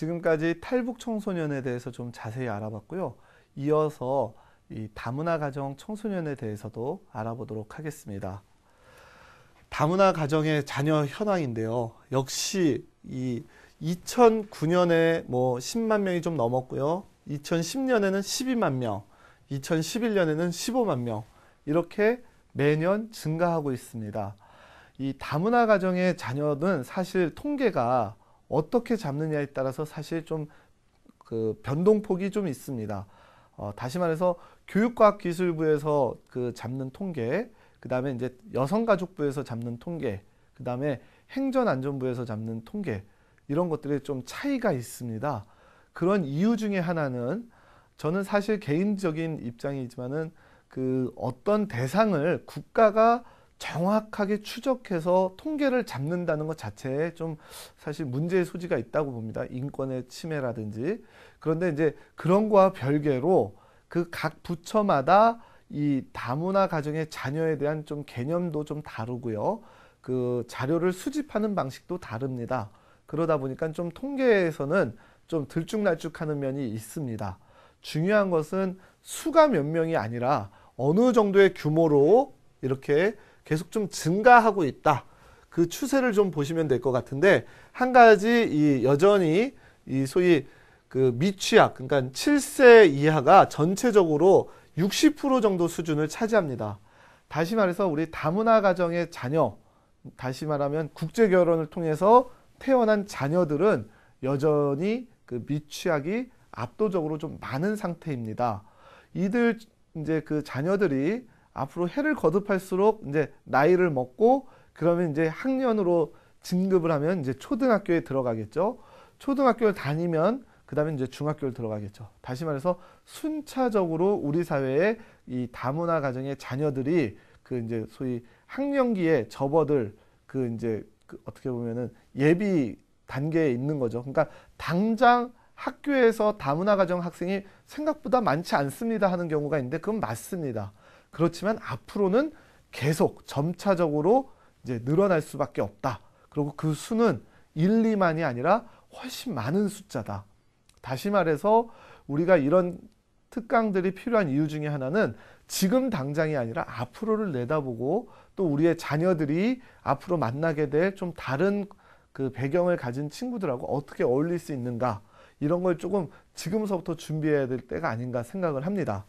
지금까지 탈북 청소년에 대해서 좀 자세히 알아봤고요. 이어서 이 다문화 가정 청소년에 대해서도 알아보도록 하겠습니다. 다문화 가정의 자녀 현황인데요. 역시 이 2009년에 뭐 10만 명이 좀 넘었고요. 2010년에는 12만 명, 2011년에는 15만 명 이렇게 매년 증가하고 있습니다. 이 다문화 가정의 자녀는 사실 통계가 어떻게 잡느냐에 따라서 사실 좀 그 변동폭이 좀 있습니다. 어, 다시 말해서 교육과학기술부에서 그 잡는 통계, 그 다음에 이제 여성가족부에서 잡는 통계, 그 다음에 행전안전부에서 잡는 통계 이런 것들이 좀 차이가 있습니다. 그런 이유 중에 하나는 저는 사실 개인적인 입장이지만은 그 어떤 대상을 국가가 정확하게 추적해서 통계를 잡는다는 것 자체에 좀 사실 문제의 소지가 있다고 봅니다. 인권의 침해라든지. 그런데 이제 그런 거와 별개로 그 각 부처마다 이 다문화 가정의 자녀에 대한 좀 개념도 좀 다르고요. 그 자료를 수집하는 방식도 다릅니다. 그러다 보니까 좀 통계에서는 좀 들쭉날쭉하는 면이 있습니다. 중요한 것은 수가 몇 명이 아니라 어느 정도의 규모로 이렇게 계속 좀 증가하고 있다. 그 추세를 좀 보시면 될 것 같은데 한 가지 이 여전히 이 소위 그 미취학 그러니까 7세 이하가 전체적으로 60% 정도 수준을 차지합니다. 다시 말해서 우리 다문화 가정의 자녀 다시 말하면 국제 결혼을 통해서 태어난 자녀들은 여전히 그 미취학이 압도적으로 좀 많은 상태입니다. 이들 이제 그 자녀들이 앞으로 해를 거듭할수록 이제 나이를 먹고 그러면 이제 학년으로 진급을 하면 이제 초등학교에 들어가겠죠. 초등학교를 다니면 그 다음에 이제 중학교를 들어가겠죠. 다시 말해서 순차적으로 우리 사회의 이 다문화 가정의 자녀들이 그 이제 소위 학령기에 접어들 그 이제 그 어떻게 보면은 예비 단계에 있는 거죠. 그러니까 당장 학교에서 다문화 가정 학생이 생각보다 많지 않습니다 하는 경우가 있는데 그건 맞습니다. 그렇지만 앞으로는 계속 점차적으로 이제 늘어날 수밖에 없다. 그리고 그 수는 1, 2만이 아니라 훨씬 많은 숫자다. 다시 말해서 우리가 이런 특강들이 필요한 이유 중에 하나는 지금 당장이 아니라 앞으로를 내다보고 또 우리의 자녀들이 앞으로 만나게 될 좀 다른 그 배경을 가진 친구들하고 어떻게 어울릴 수 있는가 이런 걸 조금 지금서부터 준비해야 될 때가 아닌가 생각을 합니다.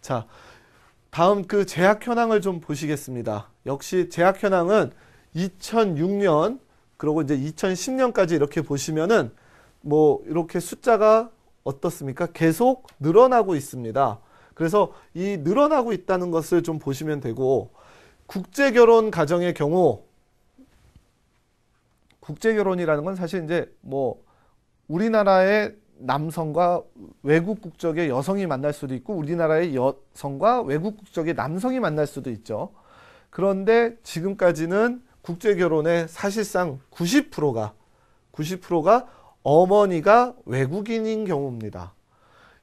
자, 다음 그 제약 현황을 좀 보시겠습니다. 역시 제약 현황은 2006년 그리고 이제 2010년까지 이렇게 보시면은 뭐 이렇게 숫자가 어떻습니까? 계속 늘어나고 있습니다. 그래서 이 늘어나고 있다는 것을 좀 보시면 되고 국제 결혼 가정의 경우 국제 결혼이라는 건 사실 이제 뭐 우리나라의 남성과 외국 국적의 여성이 만날 수도 있고 우리나라의 여성과 외국 국적의 남성이 만날 수도 있죠. 그런데 지금까지는 국제 결혼의 사실상 90%가 90%가 어머니가 외국인인 경우입니다.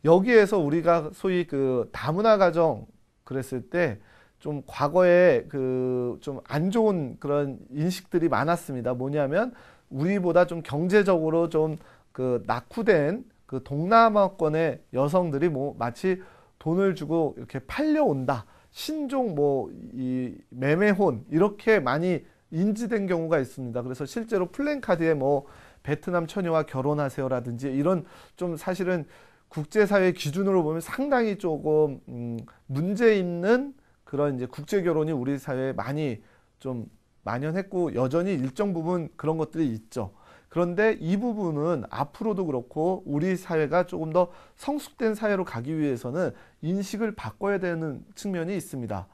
여기에서 우리가 소위 그 다문화 가정 그랬을 때 좀 과거에 그 좀 안 좋은 그런 인식들이 많았습니다. 뭐냐면 우리보다 좀 경제적으로 좀그 낙후된 그 동남아권의 여성들이 뭐 마치 돈을 주고 이렇게 팔려온다. 신종 뭐이 매매혼 이렇게 많이 인지된 경우가 있습니다. 그래서 실제로 플랜카드에 뭐 베트남 처녀와 결혼하세요라든지 이런 좀 사실은 국제사회 기준으로 보면 상당히 조금 음 문제 있는 그런 이제 국제 결혼이 우리 사회에 많이 좀 만연했고 여전히 일정 부분 그런 것들이 있죠. 그런데 이 부분은 앞으로도 그렇고 우리 사회가 조금 더 성숙된 사회로 가기 위해서는 인식을 바꿔야 되는 측면이 있습니다.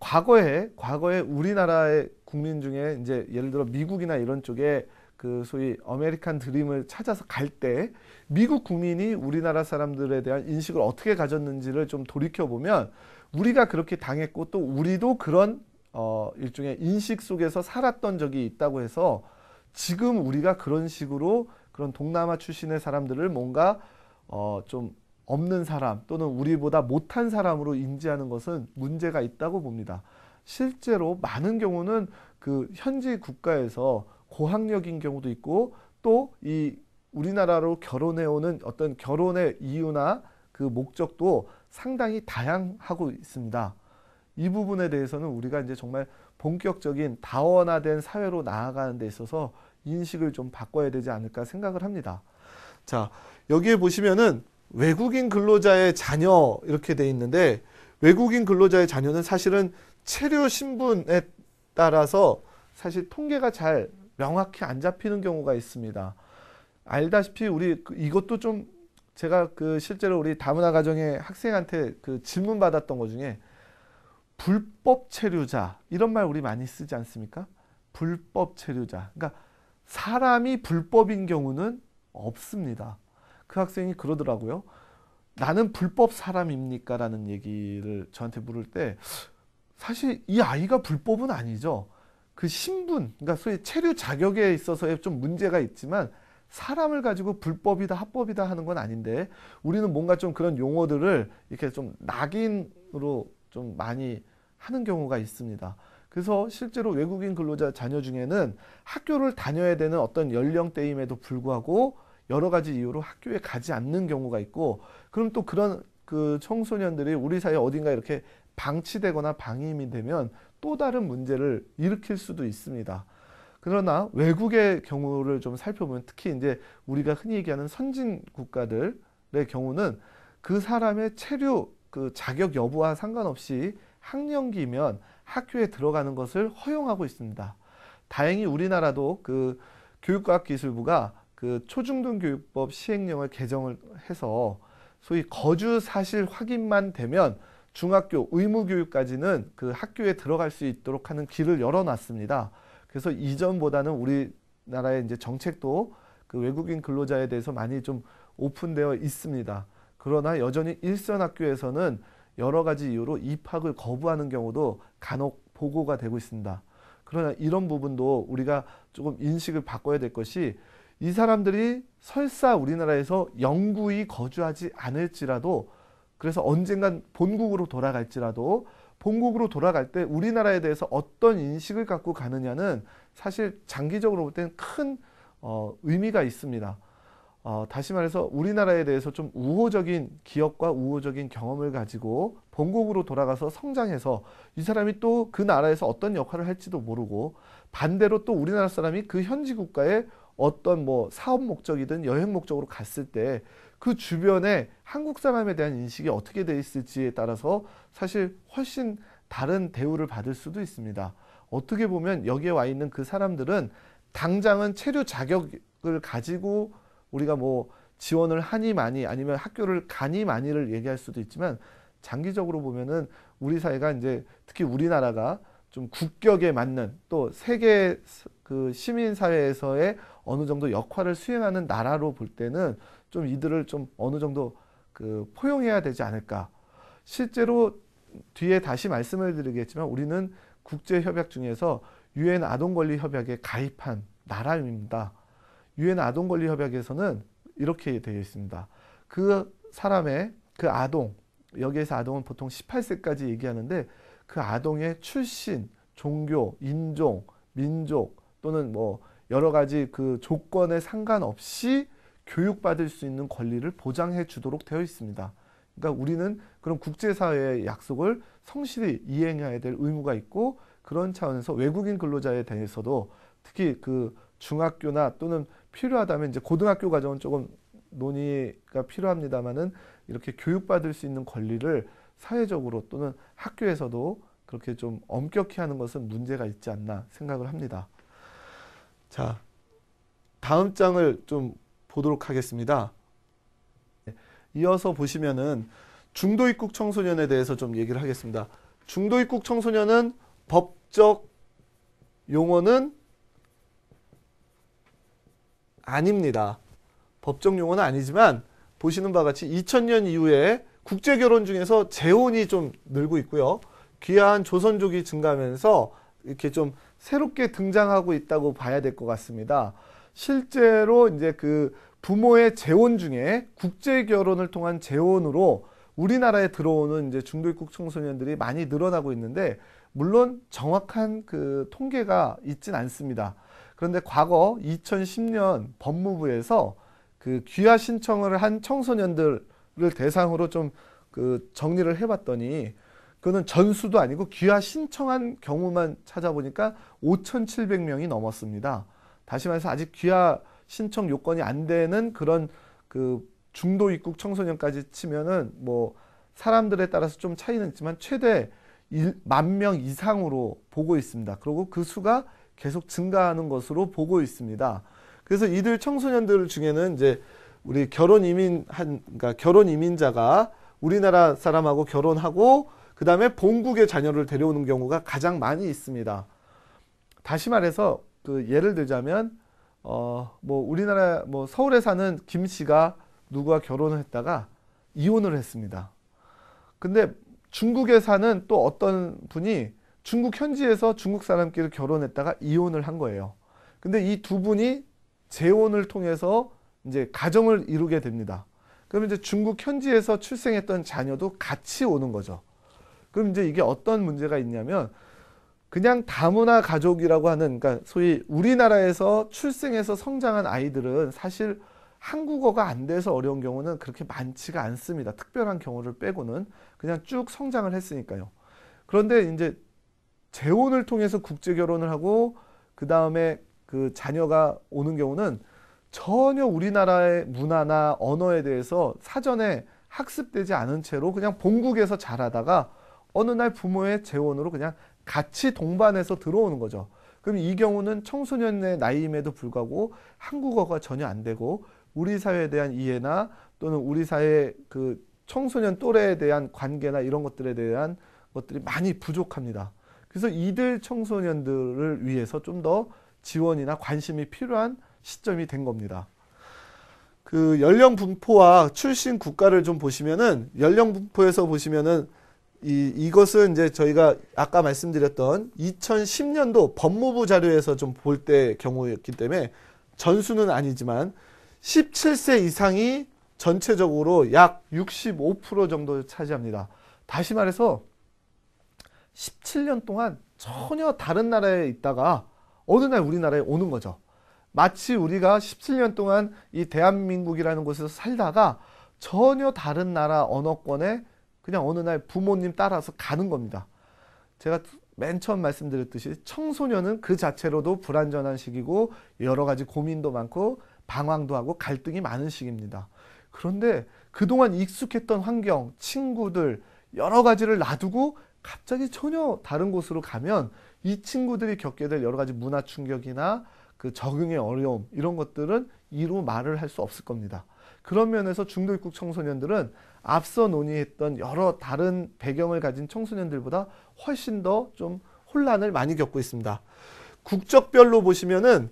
과거에 과거에 우리나라의 국민 중에 이제 예를 들어 미국이나 이런 쪽에 그 소위 아메리칸 드림을 찾아서 갈 때 미국 국민이 우리나라 사람들에 대한 인식을 어떻게 가졌는지를 좀 돌이켜 보면 우리가 그렇게 당했고 또 우리도 그런 어 일종의 인식 속에서 살았던 적이 있다고 해서 지금 우리가 그런 식으로 그런 동남아 출신의 사람들을 뭔가 어, 좀 없는 사람 또는 우리보다 못한 사람으로 인지하는 것은 문제가 있다고 봅니다. 실제로 많은 경우는 그 현지 국가에서 고학력인 경우도 있고 또 이 우리나라로 결혼해오는 어떤 결혼의 이유나 그 목적도 상당히 다양하고 있습니다. 이 부분에 대해서는 우리가 이제 정말 본격적인 다원화된 사회로 나아가는 데 있어서 인식을 좀 바꿔야 되지 않을까 생각을 합니다. 자, 여기에 보시면은 외국인 근로자의 자녀 이렇게 돼 있는데 외국인 근로자의 자녀는 사실은 체류 신분에 따라서 사실 통계가 잘 명확히 안 잡히는 경우가 있습니다. 알다시피 우리 그 이것도 좀 제가 그 실제로 우리 다문화 가정의 학생한테 그 질문 받았던 것 중에 불법 체류자 이런 말 우리 많이 쓰지 않습니까? 불법 체류자. 그러니까 사람이 불법인 경우는 없습니다. 그 학생이 그러더라고요. 나는 불법 사람입니까? 라는 얘기를 저한테 물을 때 사실 이 아이가 불법은 아니죠. 그 신분, 그러니까 소위 체류 자격에 있어서의 좀 문제가 있지만 사람을 가지고 불법이다 합법이다 하는 건 아닌데 우리는 뭔가 좀 그런 용어들을 이렇게 좀 낙인으로 좀 많이 하는 경우가 있습니다. 그래서 실제로 외국인 근로자 자녀 중에는 학교를 다녀야 되는 어떤 연령대임에도 불구하고 여러 가지 이유로 학교에 가지 않는 경우가 있고 그럼 또 그런 그 청소년들이 우리 사회 어딘가 이렇게 방치되거나 방임이 되면 또 다른 문제를 일으킬 수도 있습니다. 그러나 외국의 경우를 좀 살펴보면 특히 이제 우리가 흔히 얘기하는 선진 국가들의 경우는 그 사람의 체류 그 자격 여부와 상관없이 학령기면 학교에 들어가는 것을 허용하고 있습니다. 다행히 우리나라도 그 교육과학기술부가 그 초중등교육법 시행령을 개정을 해서 소위 거주 사실 확인만 되면 중학교 의무교육까지는 그 학교에 들어갈 수 있도록 하는 길을 열어놨습니다. 그래서 이전보다는 우리나라의 이제 정책도 그 외국인 근로자에 대해서 많이 좀 오픈되어 있습니다. 그러나 여전히 일선 학교에서는 여러 가지 이유로 입학을 거부하는 경우도 간혹 보고가 되고 있습니다. 그러나 이런 부분도 우리가 조금 인식을 바꿔야 될 것이 이 사람들이 설사 우리나라에서 영구히 거주하지 않을지라도 그래서 언젠간 본국으로 돌아갈지라도 본국으로 돌아갈 때 우리나라에 대해서 어떤 인식을 갖고 가느냐는 사실 장기적으로 볼 때는 큰 어, 의미가 있습니다. 어, 다시 말해서 우리나라에 대해서 좀 우호적인 기억과 우호적인 경험을 가지고 본국으로 돌아가서 성장해서 이 사람이 또 그 나라에서 어떤 역할을 할지도 모르고 반대로 또 우리나라 사람이 그 현지 국가에 어떤 뭐 사업 목적이든 여행 목적으로 갔을 때 그 주변에 한국 사람에 대한 인식이 어떻게 돼 있을지에 따라서 사실 훨씬 다른 대우를 받을 수도 있습니다. 어떻게 보면 여기에 와 있는 그 사람들은 당장은 체류 자격을 가지고 우리가 뭐 지원을 하니 많이 아니면 학교를 가니 많이를 얘기할 수도 있지만 장기적으로 보면은 우리 사회가 이제 특히 우리나라가 좀 국격에 맞는 또 세계 그 시민 사회에서의 어느 정도 역할을 수행하는 나라로 볼 때는 좀 이들을 좀 어느 정도 그 포용해야 되지 않을까. 실제로 뒤에 다시 말씀을 드리겠지만 우리는 국제 협약 중에서 유엔 아동 권리 협약에 가입한 나라입니다. 유엔 아동 권리 협약에서는 이렇게 되어 있습니다. 그 사람의 그 아동 여기에서 아동은 보통 18세까지 얘기하는데 그 아동의 출신, 종교, 인종, 민족 또는 뭐 여러 가지 그 조건에 상관없이 교육받을 수 있는 권리를 보장해 주도록 되어 있습니다. 그러니까 우리는 그런 국제사회의 약속을 성실히 이행해야 될 의무가 있고 그런 차원에서 외국인 근로자에 대해서도 특히 그 중학교나 또는 필요하다면 이제 고등학교 과정은 조금 논의가 필요합니다만은 이렇게 교육받을 수 있는 권리를 사회적으로 또는 학교에서도 그렇게 좀 엄격히 하는 것은 문제가 있지 않나 생각을 합니다. 자, 다음 장을 좀 보도록 하겠습니다. 이어서 보시면은 중도 입국 청소년에 대해서 좀 얘기를 하겠습니다. 중도 입국 청소년은 법적 용어는 아닙니다. 법정 용어는 아니지만 보시는 바와 같이 2000년 이후에 국제 결혼 중에서 재혼이 좀 늘고 있고요. 귀한 조선족이 증가하면서 이렇게 좀 새롭게 등장하고 있다고 봐야 될 것 같습니다. 실제로 이제 그 부모의 재혼 중에 국제 결혼을 통한 재혼으로 우리나라에 들어오는 이제 중도입국 청소년들이 많이 늘어나고 있는데 물론 정확한 그 통계가 있진 않습니다. 그런데 과거 2010년 법무부에서 그귀하 신청을 한 청소년들을 대상으로 좀 그 정리를 해봤더니 그는 전수도 아니고 귀하 신청한 경우만 찾아보니까 5,700명이 넘었습니다. 다시 말해서 아직 귀하 신청 요건이 안 되는 그런 그 중도 입국 청소년까지 치면은 뭐 사람들에 따라서 좀 차이는 있지만 최대 1만 명 이상으로 보고 있습니다. 그리고 그 수가 계속 증가하는 것으로 보고 있습니다. 그래서 이들 청소년들 중에는 이제 우리 결혼 이민 한 그러니까 결혼 이민자가 우리나라 사람하고 결혼하고 그다음에 본국의 자녀를 데려오는 경우가 가장 많이 있습니다. 다시 말해서 그 예를 들자면 어뭐 우리나라 뭐 서울에 사는 김 씨가 누구와 결혼을 했다가 이혼을 했습니다. 근데 중국에 사는 또 어떤 분이 중국 현지에서 중국 사람끼리 결혼했다가 이혼을 한 거예요. 근데 이 두 분이 재혼을 통해서 이제 가정을 이루게 됩니다. 그럼 이제 중국 현지에서 출생했던 자녀도 같이 오는 거죠. 그럼 이제 이게 어떤 문제가 있냐면 그냥 다문화 가족이라고 하는 그러니까 소위 우리나라에서 출생해서 성장한 아이들은 사실 한국어가 안 돼서 어려운 경우는 그렇게 많지가 않습니다. 특별한 경우를 빼고는 그냥 쭉 성장을 했으니까요. 그런데 이제 재혼을 통해서 국제 결혼을 하고 그 다음에 그 자녀가 오는 경우는 전혀 우리나라의 문화나 언어에 대해서 사전에 학습되지 않은 채로 그냥 본국에서 자라다가 어느 날 부모의 재혼으로 그냥 같이 동반해서 들어오는 거죠. 그럼 이 경우는 청소년의 나이임에도 불구하고 한국어가 전혀 안 되고 우리 사회에 대한 이해나 또는 우리 사회 그 청소년 또래에 대한 관계나 이런 것들에 대한 것들이 많이 부족합니다. 그래서 이들 청소년들을 위해서 좀 더 지원이나 관심이 필요한 시점이 된 겁니다. 그 연령 분포와 출신 국가를 좀 보시면은 연령 분포에서 보시면은 이 이것은 이제 저희가 아까 말씀드렸던 2010년도 법무부 자료에서 좀 볼때 경우였기 때문에 전수는 아니지만 17세 이상이 전체적으로 약 65% 정도 차지합니다. 다시 말해서 17년 동안 전혀 다른 나라에 있다가 어느 날 우리나라에 오는 거죠. 마치 우리가 17년 동안 이 대한민국이라는 곳에서 살다가 전혀 다른 나라 언어권에 그냥 어느 날 부모님 따라서 가는 겁니다. 제가 맨 처음 말씀드렸듯이 청소년은 그 자체로도 불안전한 시기고 여러 가지 고민도 많고 방황도 하고 갈등이 많은 시기입니다. 그런데 그동안 익숙했던 환경, 친구들, 여러 가지를 놔두고 갑자기 전혀 다른 곳으로 가면 이 친구들이 겪게 될 여러 가지 문화 충격이나 그 적응의 어려움 이런 것들은 이루 말을 할 수 없을 겁니다. 그런 면에서 중도 입국 청소년들은 앞서 논의했던 여러 다른 배경을 가진 청소년들보다 훨씬 더 좀 혼란을 많이 겪고 있습니다. 국적별로 보시면은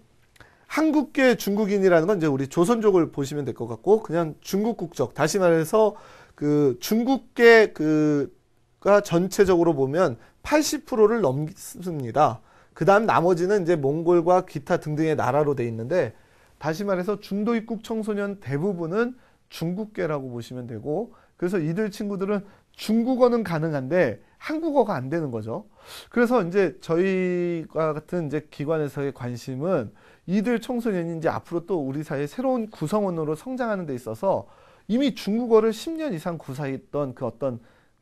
한국계 중국인이라는 건 이제 우리 조선족을 보시면 될 것 같고 그냥 중국 국적 다시 말해서 그 중국계 그가 전체적으로 보면 80%를 넘습니다. 그 다음 나머지는 이제 몽골과 기타 등등의 나라로 돼 있는데 다시 말해서 중도 입국 청소년 대부분은 중국계라고 보시면 되고 그래서 이들 친구들은 중국어는 가능한데 한국어가 안 되는 거죠. 그래서 이제 저희와 같은 이제 기관에서의 관심은 이들 청소년이 이제 앞으로 또 우리 사회 의 새로운 구성원으로 성장하는 데 있어서 이미 중국어를 10년 이상 구사했던 그 어떤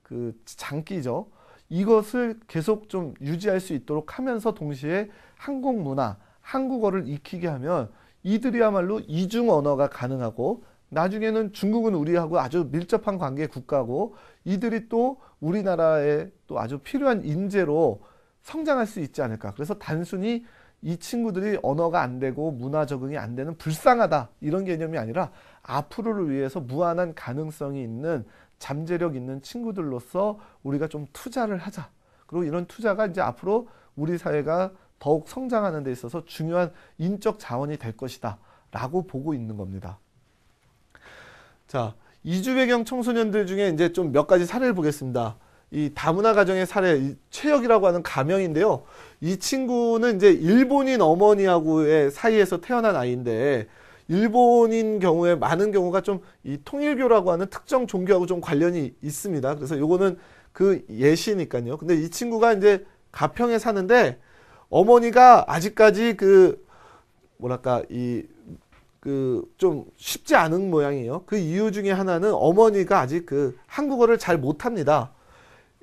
그 장기죠. 이것을 계속 좀 유지할 수 있도록 하면서 동시에 한국 문화, 한국어를 익히게 하면 이들이야말로 이중 언어가 가능하고 나중에는 중국은 우리하고 아주 밀접한 관계 국가고 이들이 또 우리나라에 또 아주 필요한 인재로 성장할 수 있지 않을까. 그래서 단순히 이 친구들이 언어가 안 되고 문화 적응이 안 되는 불쌍하다 이런 개념이 아니라 앞으로를 위해서 무한한 가능성이 있는 잠재력 있는 친구들로서 우리가 좀 투자를 하자. 그리고 이런 투자가 이제 앞으로 우리 사회가 더욱 성장하는 데 있어서 중요한 인적 자원이 될 것이다. 라고 보고 있는 겁니다. 자, 이주 배경 청소년들 중에 이제 좀 몇 가지 사례를 보겠습니다. 이 다문화 가정의 사례, 최혁이라고 하는 가명인데요. 이 친구는 이제 일본인 어머니하고의 사이에서 태어난 아이인데 일본인 경우에 많은 경우가 좀 이 통일교라고 하는 특정 종교하고 좀 관련이 있습니다. 그래서 요거는 그 예시니까요. 근데 이 친구가 이제 가평에 사는데 어머니가 아직까지 그 뭐랄까 이 그 좀 쉽지 않은 모양이에요. 그 이유 중에 하나는 어머니가 아직 그 한국어를 잘 못합니다.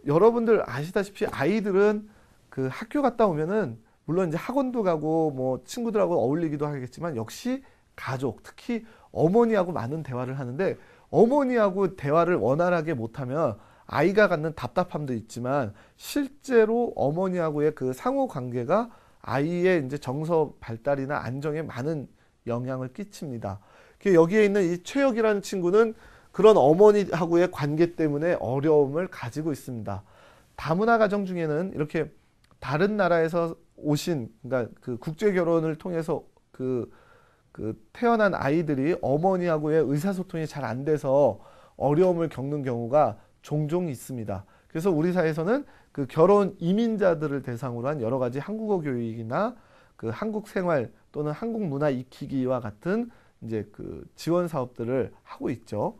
여러분들 아시다시피 아이들은 그 학교 갔다 오면은 물론 이제 학원도 가고 뭐 친구들하고 어울리기도 하겠지만 역시 가족, 특히 어머니하고 많은 대화를 하는데 어머니하고 대화를 원활하게 못하면 아이가 갖는 답답함도 있지만 실제로 어머니하고의 그 상호 관계가 아이의 이제 정서 발달이나 안정에 많은 영향을 끼칩니다. 여기에 있는 이 최혁이라는 친구는 그런 어머니하고의 관계 때문에 어려움을 가지고 있습니다. 다문화 가정 중에는 이렇게 다른 나라에서 오신 그러니까 그 국제 결혼을 통해서 그그 태어난 아이들이 어머니하고의 의사소통이 잘 안 돼서 어려움을 겪는 경우가 종종 있습니다. 그래서 우리 사회에서는 그 결혼 이민자들을 대상으로 한 여러 가지 한국어 교육이나 그 한국 생활 또는 한국 문화 익히기와 같은 이제 그 지원 사업들을 하고 있죠.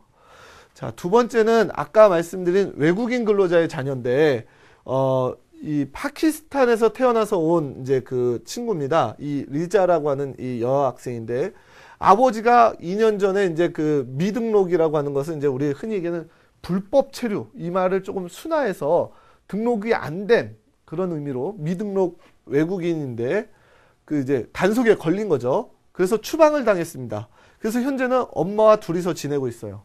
자, 두 번째는 아까 말씀드린 외국인 근로자의 자녀인데, 어, 이 파키스탄에서 태어나서 온 이제 그 친구입니다. 이 리자라고 하는 이 여학생인데 아버지가 2년 전에 이제 그 미등록이라고 하는 것은 이제 우리 흔히 얘기하는 불법 체류 이 말을 조금 순화해서 등록이 안 된 그런 의미로 미등록 외국인인데 그 이제 단속에 걸린 거죠. 그래서 추방을 당했습니다. 그래서 현재는 엄마와 둘이서 지내고 있어요.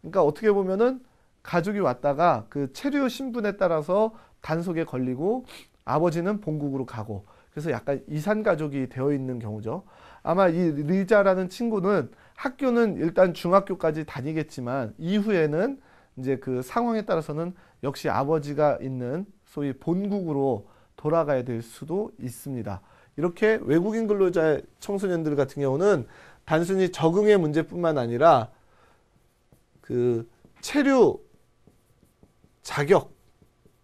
그러니까 어떻게 보면은 가족이 왔다가 그 체류 신분에 따라서 단속에 걸리고 아버지는 본국으로 가고 그래서 약간 이산 가족이 되어 있는 경우죠. 아마 이 리자라는 친구는 학교는 일단 중학교까지 다니겠지만 이후에는 이제 그 상황에 따라서는 역시 아버지가 있는 소위 본국으로 돌아가야 될 수도 있습니다. 이렇게 외국인 근로자 청소년들 같은 경우는 단순히 적응의 문제뿐만 아니라 그 체류 자격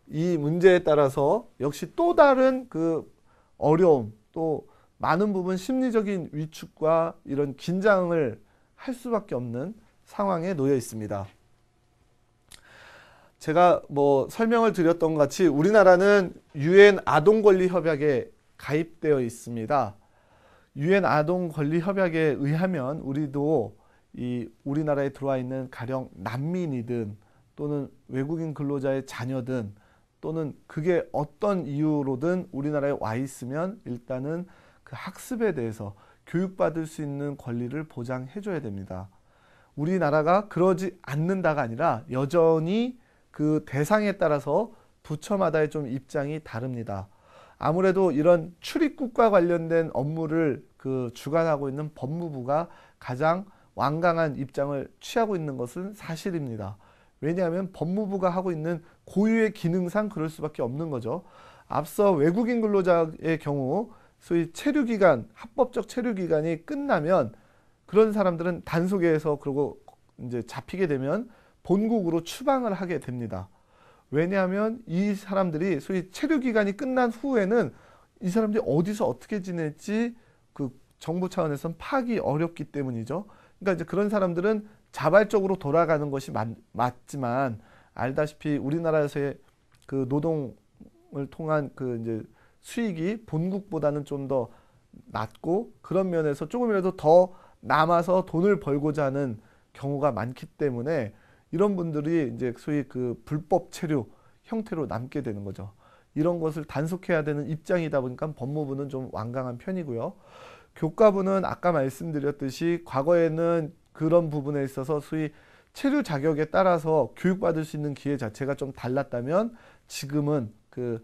이 문제에 따라서 역시 또 다른 그 어려움 또 많은 부분 심리적인 위축과 이런 긴장을 할 수밖에 없는 상황에 놓여 있습니다. 제가 뭐 설명을 드렸던 것 같이 우리나라는 유엔 아동 권리 협약에 가입되어 있습니다. 유엔 아동 권리 협약에 의하면 우리도 이 우리나라에 들어와 있는 가령 난민이든 또는 외국인 근로자의 자녀든 또는 그게 어떤 이유로든 우리나라에 와 있으면 일단은 그 학습에 대해서 교육받을 수 있는 권리를 보장해 줘야 됩니다. 우리나라가 그러지 않는다가 아니라 여전히 그 대상에 따라서 부처마다의 좀 입장이 다릅니다. 아무래도 이런 출입국과 관련된 업무를 그 주관하고 있는 법무부가 가장 완강한 입장을 취하고 있는 것은 사실입니다. 왜냐하면 법무부가 하고 있는 고유의 기능상 그럴 수밖에 없는 거죠. 앞서 외국인 근로자의 경우 소위 체류기간, 합법적 체류기간이 끝나면 그런 사람들은 단속에서 그리고 이제 잡히게 되면 본국으로 추방을 하게 됩니다. 왜냐하면 이 사람들이 소위 체류기간이 끝난 후에는 이 사람들이 어디서 어떻게 지낼지 그 정부 차원에서는파기 어렵기 때문이죠. 그러니까 이제 그런 사람들은 자발적으로 돌아가는 것이 맞, 맞지만 알다시피 우리나라에서의 그 노동을 통한 그 이제 수익이 본국보다는 좀 더 낮고 그런 면에서 조금이라도 더 남아서 돈을 벌고자 하는 경우가 많기 때문에 이런 분들이 이제 소위 그 불법 체류 형태로 남게 되는 거죠. 이런 것을 단속해야 되는 입장이다 보니까 법무부는 좀 완강한 편이고요. 교과부는 아까 말씀드렸듯이 과거에는 그런 부분에 있어서 수위 체류 자격에 따라서 교육받을 수 있는 기회 자체가 좀 달랐다면 지금은 그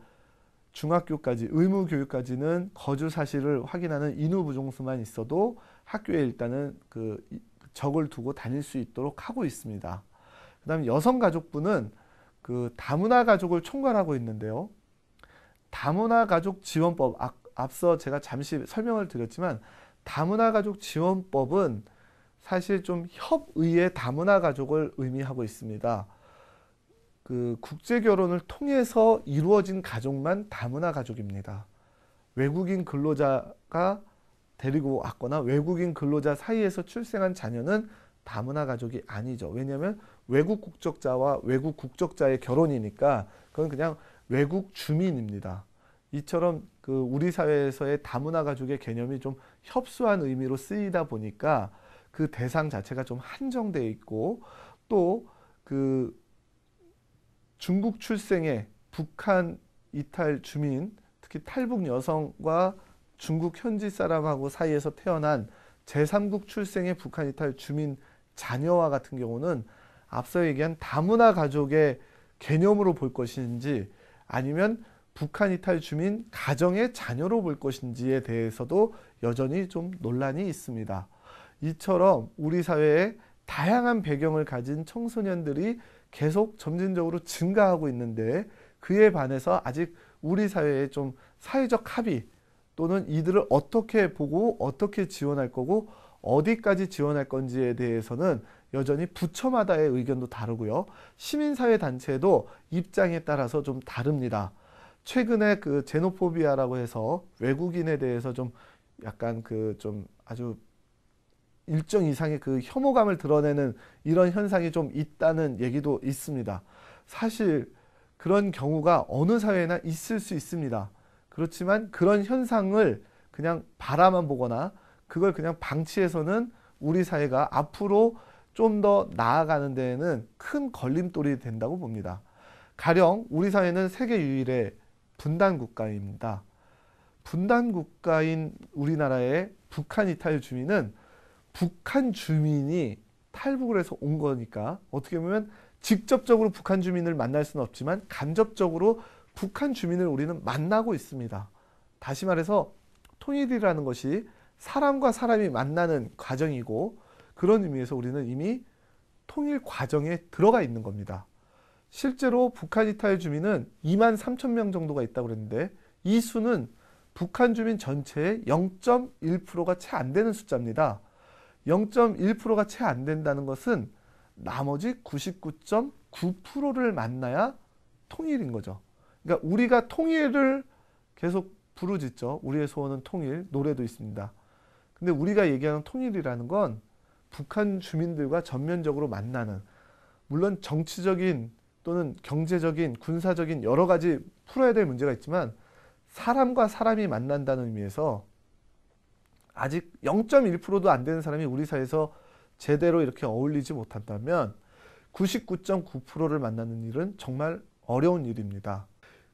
중학교까지 의무 교육까지는 거주 사실을 확인하는 인후 부종수만 있어도 학교에 일단은 그 적을 두고 다닐 수 있도록 하고 있습니다. 그다음에 여성 가족부는 그 다문화 가족을 총괄하고 있는데요. 다문화 가족 지원법 앞서 제가 잠시 설명을 드렸지만 다문화 가족 지원법은 사실 좀 협의의 다문화 가족을 의미하고 있습니다. 그 국제 결혼을 통해서 이루어진 가족만 다문화 가족입니다. 외국인 근로자가 데리고 왔거나 외국인 근로자 사이에서 출생한 자녀는 다문화 가족이 아니죠. 왜냐하면 외국 국적자와 외국 국적자의 결혼이니까 그건 그냥 외국 주민입니다. 이처럼 그 우리 사회에서의 다문화 가족의 개념이 좀 협소한 의미로 쓰이다 보니까 그 대상 자체가 좀 한정돼 있고 또 그 중국 출생의 북한 이탈 주민 특히 탈북 여성과 중국 현지 사람하고 사이에서 태어난 제3국 출생의 북한 이탈 주민 자녀와 같은 경우는 앞서 얘기한 다문화 가족의 개념으로 볼 것인지 아니면 북한 이탈 주민 가정의 자녀로 볼 것인지에 대해서도 여전히 좀 논란이 있습니다. 이처럼 우리 사회에 다양한 배경을 가진 청소년들이 계속 점진적으로 증가하고 있는데 그에 반해서 아직 우리 사회에 좀 사회적 합의 또는 이들을 어떻게 보고 어떻게 지원할 거고 어디까지 지원할 건지에 대해서는 여전히 부처마다의 의견도 다르고요. 시민사회 단체도 입장에 따라서 좀 다릅니다. 최근에 그 제노포비아라고 해서 외국인에 대해서 좀 약간 그 좀 아주 일정 이상의 그 혐오감을 드러내는 이런 현상이 좀 있다는 얘기도 있습니다. 사실 그런 경우가 어느 사회나 있을 수 있습니다. 그렇지만 그런 현상을 그냥 바라만 보거나 그걸 그냥 방치해서는 우리 사회가 앞으로 좀 더 나아가는 데에는 큰 걸림돌이 된다고 봅니다. 가령 우리 사회는 세계 유일의 분단 국가입니다. 분단 국가인 우리나라의 북한 이탈 주민은 북한 주민이 탈북을 해서 온 거니까 어떻게 보면 직접적으로 북한 주민을 만날 수는 없지만 간접적으로 북한 주민을 우리는 만나고 있습니다. 다시 말해서 통일이라는 것이 사람과 사람이 만나는 과정이고 그런 의미에서 우리는 이미 통일 과정에 들어가 있는 겁니다. 실제로 북한 이탈 주민은 2만 3천 명 정도가 있다고 그랬는데 이 수는 북한 주민 전체의 0.1%가 채 안 되는 숫자입니다. 0.1%가 채 안 된다는 것은 나머지 99.9%를 만나야 통일인 거죠. 그러니까 우리가 통일을 계속 부르짖죠. 우리의 소원은 통일, 노래도 있습니다. 근데 우리가 얘기하는 통일이라는 건 북한 주민들과 전면적으로 만나는 물론 정치적인 또는 경제적인, 군사적인 여러 가지 풀어야 될 문제가 있지만 사람과 사람이 만난다는 의미에서 아직 0.1%도 안 되는 사람이 우리 사회에서 제대로 이렇게 어울리지 못한다면 99.9%를 만나는 일은 정말 어려운 일입니다.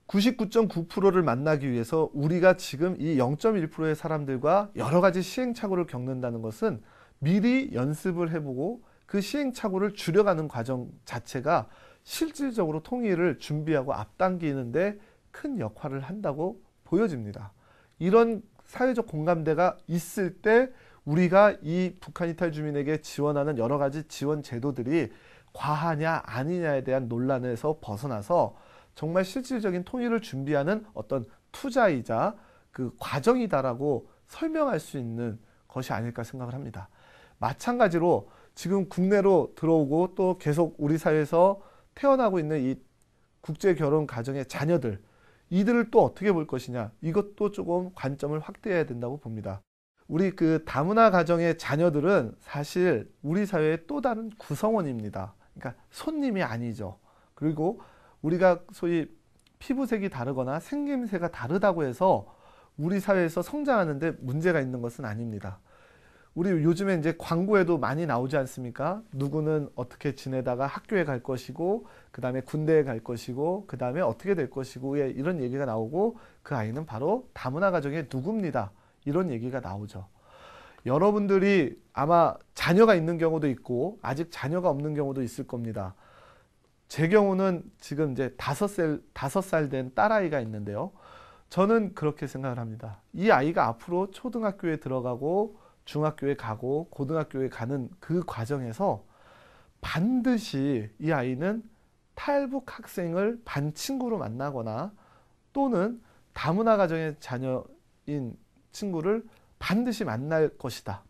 99.9%를 만나기 위해서 우리가 지금 이 0.1%의 사람들과 여러 가지 시행착오를 겪는다는 것은 미리 연습을 해보고 그 시행착오를 줄여가는 과정 자체가 실질적으로 통일을 준비하고 앞당기는데 큰 역할을 한다고 보여집니다. 이런 사회적 공감대가 있을 때 우리가 이 북한 이탈 주민에게 지원하는 여러 가지 지원 제도들이 과하냐 아니냐에 대한 논란에서 벗어나서 정말 실질적인 통일을 준비하는 어떤 투자이자 그 과정이다라고 설명할 수 있는 것이 아닐까 생각을 합니다. 마찬가지로 지금 국내로 들어오고 또 계속 우리 사회에서 태어나고 있는 이 국제 결혼 가정의 자녀들 이들을 또 어떻게 볼 것이냐 이것도 조금 관점을 확대해야 된다고 봅니다. 우리 그 다문화 가정의 자녀들은 사실 우리 사회의 또 다른 구성원입니다. 그러니까 손님이 아니죠. 그리고 우리가 소위 피부색이 다르거나 생김새가 다르다고 해서 우리 사회에서 성장하는데 문제가 있는 것은 아닙니다. 우리 요즘에 이제 광고에도 많이 나오지 않습니까? 누구는 어떻게 지내다가 학교에 갈 것이고, 그 다음에 군대에 갈 것이고, 그 다음에 어떻게 될 것이고, 예, 이런 얘기가 나오고, 그 아이는 바로 다문화 가정의 누굽니다. 이런 얘기가 나오죠. 여러분들이 아마 자녀가 있는 경우도 있고, 아직 자녀가 없는 경우도 있을 겁니다. 제 경우는 지금 이제 다섯 살, 다섯 살 된 딸아이가 있는데요. 저는 그렇게 생각을 합니다. 이 아이가 앞으로 초등학교에 들어가고, 중학교에 가고 고등학교에 가는 그 과정에서 반드시 이 아이는 탈북 학생을 반 친구로 만나거나 또는 다문화 가정의 자녀인 친구를 반드시 만날 것이다.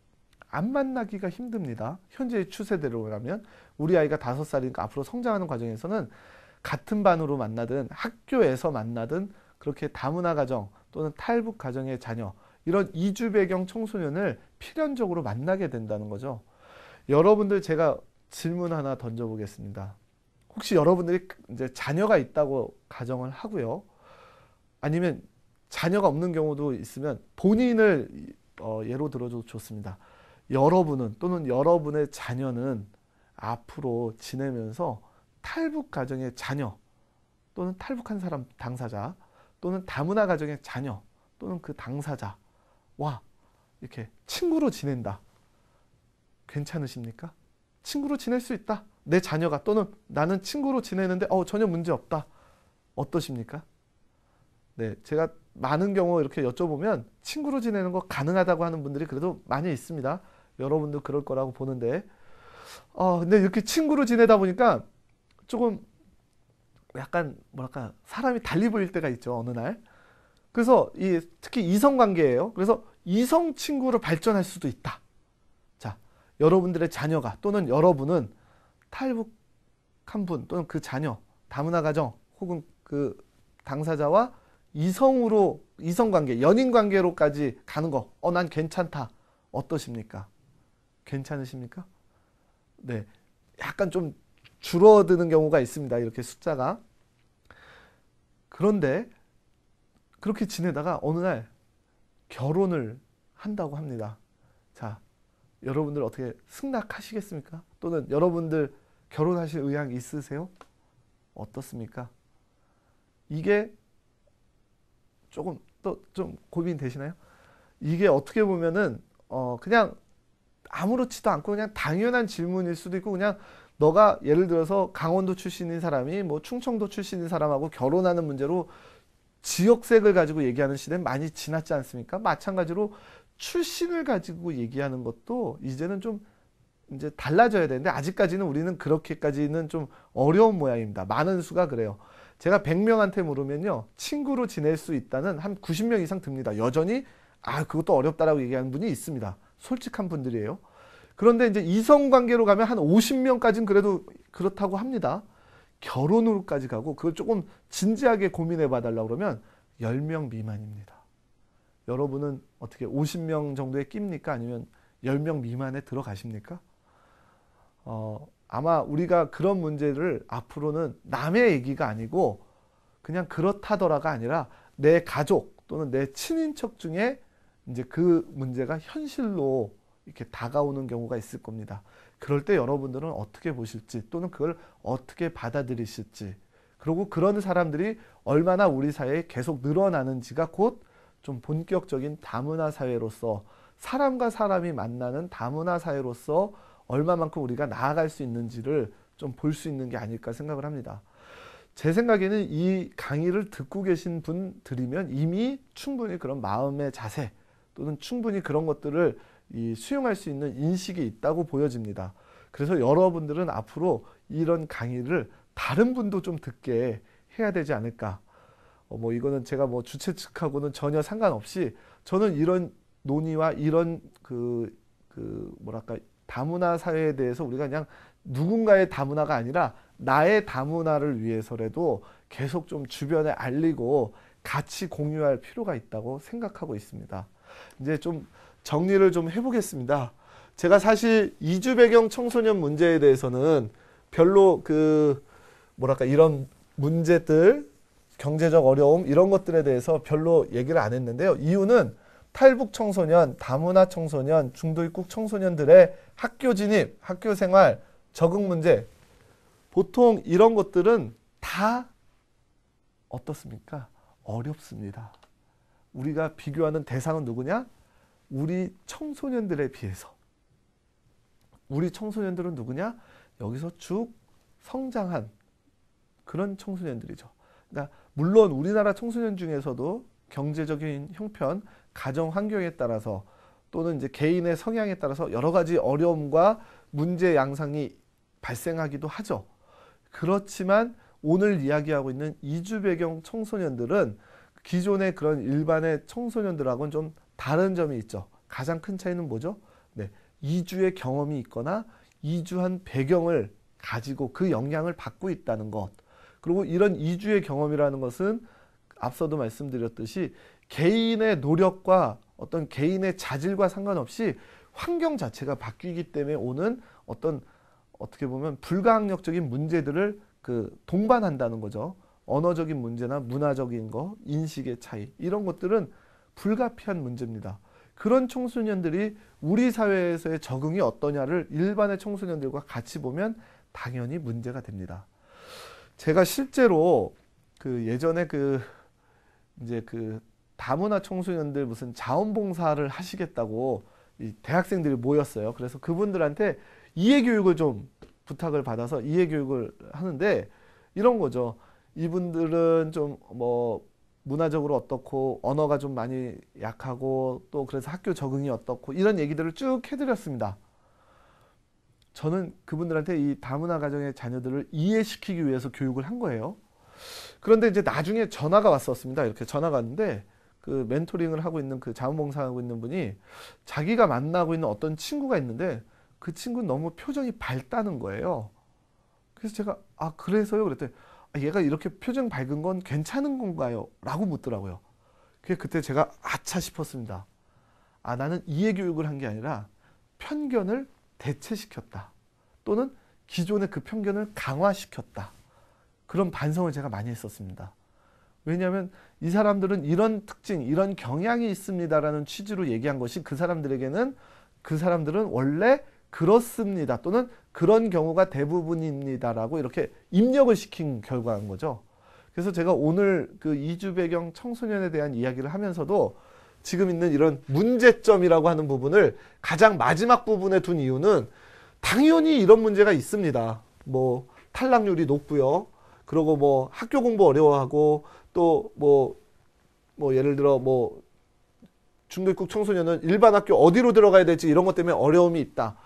안 만나기가 힘듭니다. 현재의 추세대로라면 우리 아이가 다섯 살이니까 앞으로 성장하는 과정에서는 같은 반으로 만나든 학교에서 만나든 그렇게 다문화 가정 또는 탈북 가정의 자녀 이런 이주 배경 청소년을 필연적으로 만나게 된다는 거죠. 여러분들 제가 질문 하나 던져보겠습니다. 혹시 여러분들이 그 이제 자녀가 있다고 가정을 하고요. 아니면 자녀가 없는 경우도 있으면 본인을 어, 예로 들어줘도 좋습니다. 여러분은 또는 여러분의 자녀는 앞으로 지내면서 탈북 가정의 자녀 또는 탈북한 사람 당사자 또는 다문화 가정의 자녀 또는 그 당사자 와 이렇게 친구로 지낸다. 괜찮으십니까? 친구로 지낼 수 있다. 내 자녀가 또는 나는 친구로 지내는데 어, 전혀 문제 없다. 어떠십니까? 네, 제가 많은 경우 이렇게 여쭤보면 친구로 지내는 거 가능하다고 하는 분들이 그래도 많이 있습니다. 여러분도 그럴 거라고 보는데 어, 근데 이렇게 친구로 지내다 보니까 조금 약간 뭐랄까 사람이 달리 보일 때가 있죠 어느 날 그래서 이, 특히 이성 관계예요. 그래서 이성 친구로 발전할 수도 있다. 자, 여러분들의 자녀가 또는 여러분은 탈북한 분 또는 그 자녀, 다문화 가정 혹은 그 당사자와 이성으로 이성 관계, 연인 관계로까지 가는 거. 어, 난 괜찮다. 어떠십니까? 괜찮으십니까? 네. 약간 좀 줄어드는 경우가 있습니다. 이렇게 숫자가. 그런데 그렇게 지내다가 어느 날 결혼을 한다고 합니다. 자, 여러분들 어떻게 승낙하시겠습니까? 또는 여러분들 결혼하실 의향 있으세요? 어떻습니까? 이게 조금 또 좀 고민되시나요? 이게 어떻게 보면은 어 그냥 아무렇지도 않고 그냥 당연한 질문일 수도 있고 그냥 너가 예를 들어서 강원도 출신인 사람이 뭐 충청도 출신인 사람하고 결혼하는 문제로 지역색을 가지고 얘기하는 시대는 많이 지났지 않습니까? 마찬가지로 출신을 가지고 얘기하는 것도 이제는 좀 이제 달라져야 되는데 아직까지는 우리는 그렇게까지는 좀 어려운 모양입니다. 많은 수가 그래요. 제가 100명한테 물으면요. 친구로 지낼 수 있다는 한 90명 이상 듭니다. 여전히 아, 그것도 어렵다라고 얘기하는 분이 있습니다. 솔직한 분들이에요. 그런데 이제 이성 관계로 가면 한 50명까지는 그래도 그렇다고 합니다. 결혼으로까지 가고 그걸 조금 진지하게 고민해 봐달라고 그러면 10명 미만입니다. 여러분은 어떻게 50명 정도에 낍니까? 아니면 10명 미만에 들어가십니까? 어, 아마 우리가 그런 문제를 앞으로는 남의 얘기가 아니고 그냥 그렇다더라가 아니라 내 가족 또는 내 친인척 중에 이제 그 문제가 현실로 이렇게 다가오는 경우가 있을 겁니다. 그럴 때 여러분들은 어떻게 보실지 또는 그걸 어떻게 받아들이실지 그리고 그런 사람들이 얼마나 우리 사회에 계속 늘어나는지가 곧 좀 본격적인 다문화 사회로서 사람과 사람이 만나는 다문화 사회로서 얼마만큼 우리가 나아갈 수 있는지를 좀 볼 수 있는 게 아닐까 생각을 합니다. 제 생각에는 이 강의를 듣고 계신 분들이면 이미 충분히 그런 마음의 자세 또는 충분히 그런 것들을 이 수용할 수 있는 인식이 있다고 보여집니다. 그래서 여러분들은 앞으로 이런 강의를 다른 분도 좀 듣게 해야 되지 않을까. 어뭐 이거는 제가 뭐 주최 측하고는 전혀 상관없이 저는 이런 논의와 이런 그, 그 뭐랄까 다문화 사회에 대해서 우리가 그냥 누군가의 다문화가 아니라 나의 다문화를 위해서라도 계속 좀 주변에 알리고 같이 공유할 필요가 있다고 생각하고 있습니다. 이제 좀 정리를 좀 해보겠습니다. 제가 사실 이주 배경 청소년 문제에 대해서는 별로 그 뭐랄까 이런 문제들 경제적 어려움 이런 것들에 대해서 별로 얘기를 안 했는데요. 이유는 탈북 청소년, 다문화 청소년, 중도입국 청소년들의 학교 진입, 학교 생활, 적응 문제 보통 이런 것들은 다 어떻습니까? 어렵습니다. 우리가 비교하는 대상은 누구냐? 우리 청소년들에 비해서 우리 청소년들은 누구냐? 여기서 쭉 성장한 그런 청소년들이죠. 그러니까 물론 우리나라 청소년 중에서도 경제적인 형편, 가정 환경에 따라서 또는 이제 개인의 성향에 따라서 여러 가지 어려움과 문제 양상이 발생하기도 하죠. 그렇지만 오늘 이야기하고 있는 이주 배경 청소년들은 기존의 그런 일반의 청소년들하고는 좀 다른 점이 있죠. 가장 큰 차이는 뭐죠? 네, 이주의 경험이 있거나 이주한 배경을 가지고 그 영향을 받고 있다는 것. 그리고 이런 이주의 경험이라는 것은 앞서도 말씀드렸듯이 개인의 노력과 어떤 개인의 자질과 상관없이 환경 자체가 바뀌기 때문에 오는 어떤 어떻게 보면 불가항력적인 문제들을 그 동반한다는 거죠. 언어적인 문제나 문화적인 거, 인식의 차이 이런 것들은 불가피한 문제입니다. 그런 청소년들이 우리 사회에서의 적응이 어떠냐를 일반의 청소년들과 같이 보면 당연히 문제가 됩니다. 제가 실제로 그 예전에 그 이제 그 다문화 청소년들 무슨 자원봉사를 하시겠다고 대학생들이 모였어요. 그래서 그분들한테 이해 교육을 좀 부탁을 받아서 이해 교육을 하는데 이런 거죠. 이분들은 좀뭐 문화적으로 어떻고 언어가 좀 많이 약하고 또 그래서 학교 적응이 어떻고 이런 얘기들을 쭉 해드렸습니다. 저는 그분들한테 이 다문화 가정의 자녀들을 이해시키기 위해서 교육을 한 거예요. 그런데 이제 나중에 전화가 왔었습니다. 이렇게 전화가 왔는데 그 멘토링을 하고 있는 그 자원봉사하고 있는 분이 자기가 만나고 있는 어떤 친구가 있는데 그 친구는 너무 표정이 밝다는 거예요. 그래서 제가 아 그래서요 그랬더니 얘가 이렇게 표정 밝은 건 괜찮은 건가요? 라고 묻더라고요. 그때 제가 아차 싶었습니다. 아, 나는 이해 교육을 한 게 아니라 편견을 대체시켰다. 또는 기존의 그 편견을 강화시켰다. 그런 반성을 제가 많이 했었습니다. 왜냐하면 이 사람들은 이런 특징, 이런 경향이 있습니다라는 취지로 얘기한 것이 그 사람들에게는 그 사람들은 원래 그렇습니다 또는 그런 경우가 대부분입니다라고 이렇게 입력을 시킨 결과인 거죠. 그래서 제가 오늘 그 이주 배경 청소년에 대한 이야기를 하면서도 지금 있는 이런 문제점이라고 하는 부분을 가장 마지막 부분에 둔 이유는 당연히 이런 문제가 있습니다. 뭐 탈락률이 높고요. 그리고 뭐 학교 공부 어려워하고 또 뭐뭐 뭐 예를 들어 뭐중도국 청소년은 일반 학교 어디로 들어가야 될지 이런 것 때문에 어려움이 있다.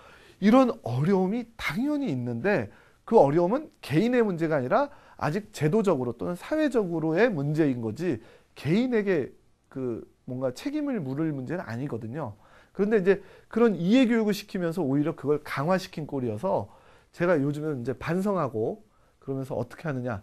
이런 어려움이 당연히 있는데 그 어려움은 개인의 문제가 아니라 아직 제도적으로 또는 사회적으로의 문제인 거지 개인에게 그 뭔가 책임을 물을 문제는 아니거든요. 그런데 이제 그런 이해 교육을 시키면서 오히려 그걸 강화시킨 꼴이어서 제가 요즘은 이제 반성하고 그러면서 어떻게 하느냐.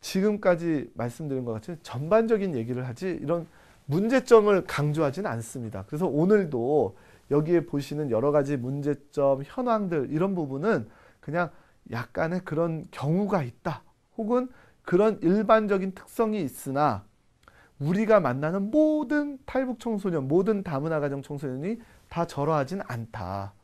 지금까지 말씀드린 것 같이 전반적인 얘기를 하지 이런 문제점을 강조하진 않습니다. 그래서 오늘도 여기에 보시는 여러 가지 문제점, 현황들 이런 부분은 그냥 약간의 그런 경우가 있다. 혹은 그런 일반적인 특성이 있으나 우리가 만나는 모든 탈북 청소년, 모든 다문화 가정 청소년이 다 저러하진 않다.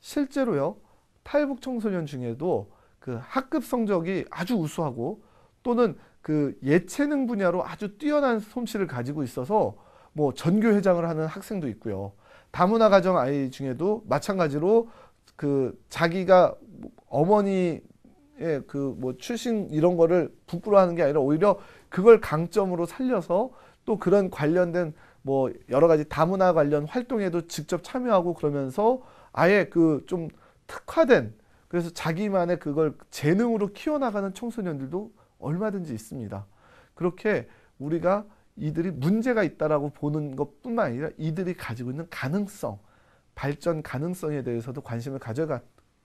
실제로요. 탈북 청소년 중에도 그 학급 성적이 아주 우수하고 또는 그 예체능 분야로 아주 뛰어난 솜씨를 가지고 있어서 뭐 전교 회장을 하는 학생도 있고요. 다문화 가정 아이 중에도 마찬가지로 그 자기가 어머니의 그 뭐 출신 이런 거를 부끄러워하는 게 아니라 오히려 그걸 강점으로 살려서 또 그런 관련된 뭐 여러 가지 다문화 관련 활동에도 직접 참여하고 그러면서 아예 그 좀 특화된 그래서 자기만의 그걸 재능으로 키워나가는 청소년들도 얼마든지 있습니다. 그렇게 우리가 이들이 문제가 있다라고 보는 것뿐만 아니라 이들이 가지고 있는 가능성, 발전 가능성에 대해서도 관심을 가져가,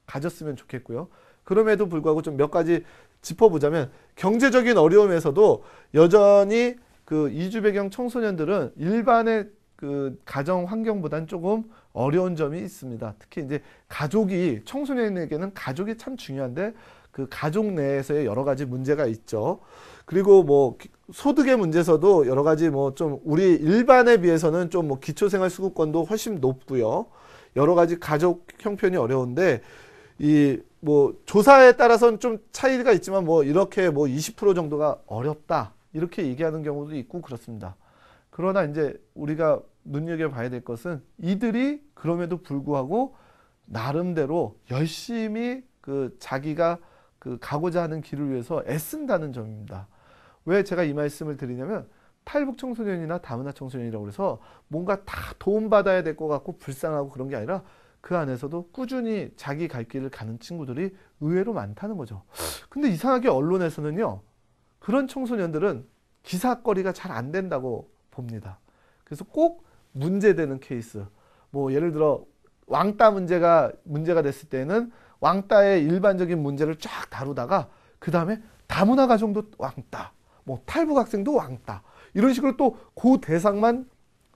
가졌으면 좋겠고요. 그럼에도 불구하고 좀 몇 가지 짚어보자면 경제적인 어려움에서도 여전히 그 이주 배경 청소년들은 일반의 그 가정 환경보단 조금 어려운 점이 있습니다. 특히 이제 가족이 청소년에게는 가족이 참 중요한데 그 가족 내에서의 여러 가지 문제가 있죠. 그리고 뭐 소득의 문제에서도 여러 가지 뭐 좀 우리 일반에 비해서는 좀 뭐 기초생활 수급권도 훨씬 높고요. 여러 가지 가족 형편이 어려운데 이 뭐 조사에 따라서는 좀 차이가 있지만 뭐 이렇게 뭐 20% 정도가 어렵다 이렇게 얘기하는 경우도 있고 그렇습니다. 그러나 이제 우리가 눈여겨봐야 될 것은 이들이 그럼에도 불구하고 나름대로 열심히 그 자기가 그 가고자 하는 길을 위해서 애쓴다는 점입니다. 왜 제가 이 말씀을 드리냐면 탈북 청소년이나 다문화 청소년이라고 그래서 뭔가 다 도움받아야 될 것 같고 불쌍하고 그런 게 아니라 그 안에서도 꾸준히 자기 갈 길을 가는 친구들이 의외로 많다는 거죠. 근데 이상하게 언론에서는요. 그런 청소년들은 기사거리가 잘 안 된다고 봅니다. 그래서 꼭 문제되는 케이스. 뭐 예를 들어 왕따 문제가 문제가 됐을 때는 왕따의 일반적인 문제를 쫙 다루다가 그 다음에 다문화 가정도 왕따, 뭐 탈북 학생도 왕따 이런 식으로 또 그 대상만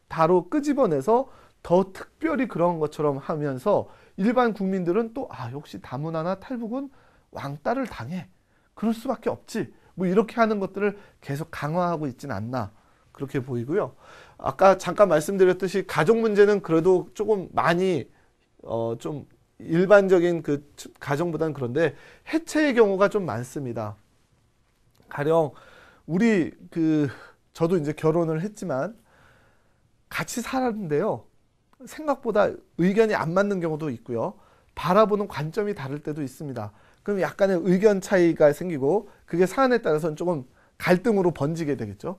다로 끄집어내서 더 특별히 그런 것처럼 하면서 일반 국민들은 또 아 역시 다문화나 탈북은 왕따를 당해 그럴 수밖에 없지 뭐 이렇게 하는 것들을 계속 강화하고 있지는 않나 그렇게 보이고요. 아까 잠깐 말씀드렸듯이 가족 문제는 그래도 조금 많이 어, 좀 일반적인 그 가정보다는 그런데 해체의 경우가 좀 많습니다. 가령 우리 그 저도 이제 결혼을 했지만 같이 살았는데요. 생각보다 의견이 안 맞는 경우도 있고요. 바라보는 관점이 다를 때도 있습니다. 그럼 약간의 의견 차이가 생기고 그게 사안에 따라서는 조금 갈등으로 번지게 되겠죠.